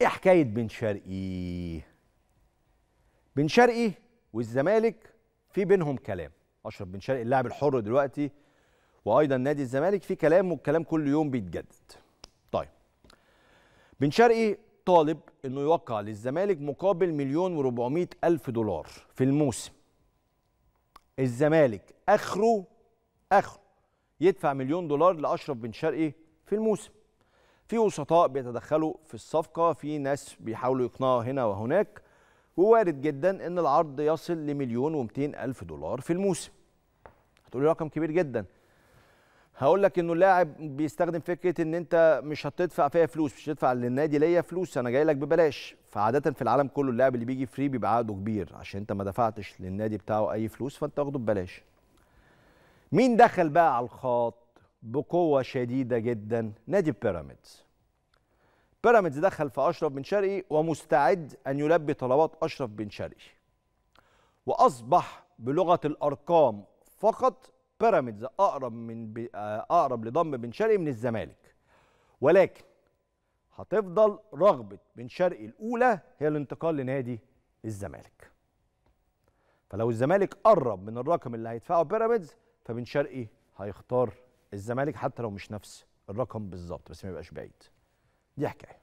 ايه حكايه بن شرقي بن شرقي والزمالك في بينهم كلام اشرف بن شرقي اللاعب الحر دلوقتي وايضا نادي الزمالك في كلام والكلام كل يوم بيتجدد طيب بن شرقي طالب انه يوقع للزمالك مقابل مليون و400 الف دولار في الموسم الزمالك اخره اخره يدفع مليون دولار لاشرف بن شرقي في الموسم في وسطاء بيتدخلوا في الصفقه في ناس بيحاولوا يقنعوا هنا وهناك ووارد جدا ان العرض يصل لمليون و الف دولار في الموسم هتقولي رقم كبير جدا هقول لك انه اللاعب بيستخدم فكره ان انت مش هتدفع فيها فلوس مش هتدفع للنادي ليا فلوس انا جاي لك ببلاش فعاده في العالم كله اللاعب اللي بيجي فري بيبقى عقده كبير عشان انت ما دفعتش للنادي بتاعه اي فلوس فانت واخده ببلاش مين دخل بقى على الخط بقوه شديده جدا نادي بيراميدز بيراميدز دخل في اشرف بن شرقي ومستعد ان يلبي طلبات اشرف بن شرقي واصبح بلغه الارقام فقط بيراميدز اقرب من آه، اقرب لضم بن شرقي من الزمالك ولكن هتفضل رغبه بن شرقي الاولى هي الانتقال لنادي الزمالك فلو الزمالك قرب من الرقم اللي هيدفعه بيراميدز فبن شرقي هيختار الزمالك حتى لو مش نفس الرقم بالظبط بس ما يبقاش بعيد دي حكايه